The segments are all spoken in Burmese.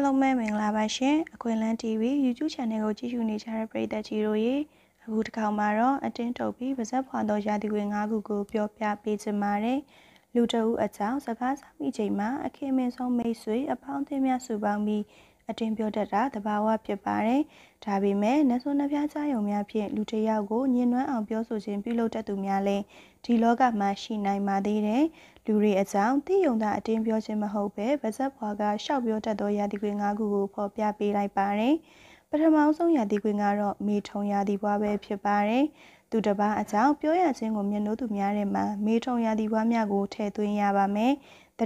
အားလုံးပဲမင်္ဂလာပါရှင်အခွင့်လန်း TV YouTube Channel ကိုကြည့်ရှုနေကြတဲ့ပရိသတ်ကြီးတို့ရေအခုတစ်ခါမှာတော့အတင်းထုတ်ပြီးပါဇက်ဖွာသောရာသီဝင်၅ခုကိုပြောပြပေးချင်ပါတယ်လူတအူအကြောင်းစကားစမိချိန်မှာအခင်မင်းဆုံးမိတ်ဆွေအပေါင်းအသင်းများစုပေါင်းပြီးအတင်းပြောတတ်တာတဘာဝဖြစ်ပါတယ်။ဒါပေမဲ့နတ်ဆိုးနှပြားချရုံများဖြင့်လူတစ်ယောက်ကိုညင်နွမ်းအောင်ပြောဆိုခြင်းပြုလုပ်တတ်သူများလည်းဒီလောကမှာရှိနိုင်ပါသေးတယ်။လူတွေအကြောင်းသိယုံတာအတင်းပြောခြင်းမဟုတ်ပဲဗဇက်ဘွားကရှောက်ပြောတတ်သောရာသီခွေ၅ခုကိုဖော်ပြပေးလိုက်ပါတယ်။ပထမဆုံးရာသီခွေကတော့မေထုံရာသီဘွားပဲဖြစ်ပါတယ်။သူတစ်ပါးအကြောင်းပြောရခြင်းကိုမျက်နှာသူများထဲမှာမေထုံရာသီဘွားများကိုထည့်သွင်းရပါမယ်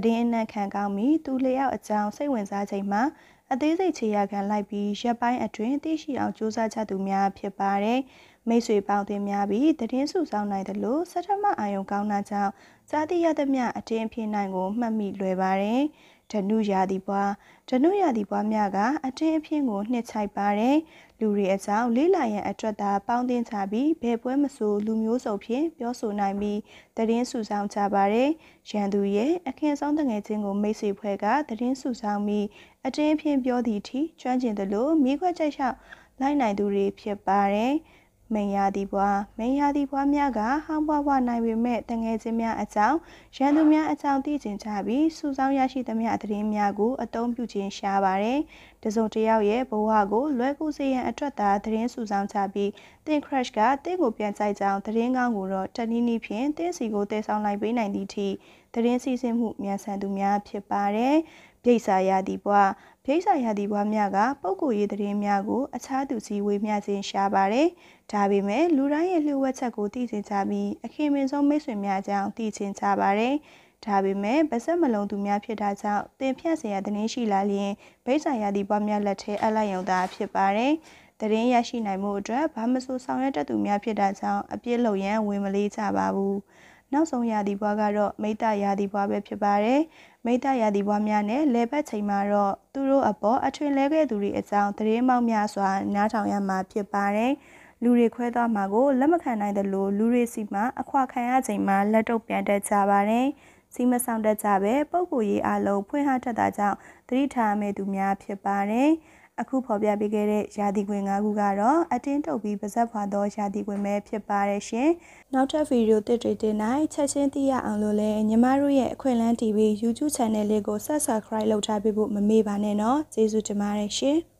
တည်င်းအနှံ့ခံကောင်းပြီးသူလျောက်အကြောင်းစိတ်ဝင်စားချိန်မှာအသေးစိတ်ခြေရခံလိုက်ပြီးရပ်ပိုင်းအတွင်းသိရှိအောင်ကြိုးစားချသူများဖြစ်ပါတယ်။မိတ်ဆွေပေါင်းတင်များပြီးတည်င်းစုဆောင်နိုင်တယ်လို့စထမအာယုံကောင်းတာကြောင့်ဇာတိရသမျှအတင်းဖြစ်နိုင်ကိုမှတ်မိလွယ်ပါတယ်။ဓနုရာသီပွားဓနုရာသီပွားများကအတင်းအဖျင်းကိုနှစ်ချိုက်ပါတယ်လူတွေအကြောင်းလေးလာရန်အတွက်သာပေါင်းတင်ချပြီးဘယ်ပွဲမဆိုလူမျိုးစုံဖြင့်ပြောဆိုနိုင်ပြီးတရင်စုဆောင်ကြပါတယ်ရန်သူရဲ့အခင်းဆုံးတငယ်ချင်းကိုမိတ်ဆွေဖွဲ့ကတရင်စုဆောင်ပြီးအတင်းအဖျင်းပြောသည့်အထိကျွမ်းကျင်သလိုမိခွက်ကြိုက်လျှောက်လိုက်နိုင်သူတွေဖြစ်ပါတယ်။မင်ယာဒီဘွားမင်ယာဒီဘွားများကဟောင်းဘွားဘွားနိုင်ပေမဲ့တငယ်ချင်းများအကြောင်းရန်သူများအကြောင်းသိကျင်ကြပြီးစူဆောင်းရရှိသမျှသတင်းများကိုအသုံးပြုခြင်းရှားပါတယ်။တစုံတစ်ယောက်ရဲ့ဘဝကိုလွယ်ကူစေရန်အတွက်သာသတင်းစူဆောင်းချပြီးတင် crash ကတင်းကိုပြန်ကြိုက်ကြောင်းသတင်းကောင်းကိုတော့တနည်းနည်းဖြင့်တင်းစီကိုတည်ဆောင်လိုက်ပေးနိုင်သည့်အထိသတင်းစီစဉ်မှုမြန်ဆန်သူများဖြစ်ပါတယ်။ပြိဿာယာတီဘွားပြိဿာယာတီဘွားများကပုပ်ကိုရေးသတင်းများကိုအခြားသူစီဝေမျှခြင်းရှားပါတယ်။ဒါပေမဲ့လူတိုင်းရဲ့လှုပ်ဝက်ချက်ကိုသိချင်းချပြီးအခင်မင်ဆုံးမိတ်ဆွေများကြောင့်သိချင်းချပါတယ်။ဒါပေမဲ့ဗစက်မလုံးသူများဖြစ်တာကြောင့်တင်ဖြတ်စရာသတင်းရှိလာရင်ဗိဿာယာတီဘွားများလက်ထဲအလိုက်ရုံသာဖြစ်ပါတယ်။သတင်းရရှိနိုင်မှုအတွက်ဘာမဆိုဆောင်ရွက်တတ်သူများဖြစ်တာကြောင့်အပြစ်လုပ်ရန်ဝင်မလေးကြပါဘူး။နောက်ဆုံးရာသီဘွားကတော့မိတ္တရာသီဘွားပဲဖြစ်ပါတယ်။မိတ္တရာသီဘွားများနဲ့လေပတ်ချိန်မှာတော့သူတို့အပေါ်အထွင်လဲခဲ့သူတွေအကြောင်းသတင်းမောက်များစွာနားထောင်ရမှာဖြစ်ပါတယ်။လူတွေခွဲသွားမှာကိုလက်မခံနိုင်သလိုလူတွေစီမှာအခွာခံရချိန်မှာလက်တော့ပြန်တက်ကြပါတယ်။စီမဆောင်တက်ကြပဲပုံကိုရေးအလုံးဖွင့်ဟထက်တာကြောင့်သတိထားမဲ့သူများဖြစ်ပါတယ်။အခုဖော်ပြပေးခဲ့တဲ့ရာသီခွင်၅ခုကတော့အတင်းတုပ်ပြီးပါဇက်ဖွာသောရာသီခွင်ပဲဖြစ်ပါတယ်ရှင်။နောက်ထပ်ဗီဒီယိုသစ်တွေတင်နိုင်ချက်ချင်းသိရအောင်လို့လည်းညီမတို့ရဲ့အခွင့်အလမ်း TV YouTube Channel လေးကို Subscribe လုပ်ထားပေးဖို့မမေ့ပါနဲ့နော်။ကျေးဇူးတင်ပါတယ်ရှင်။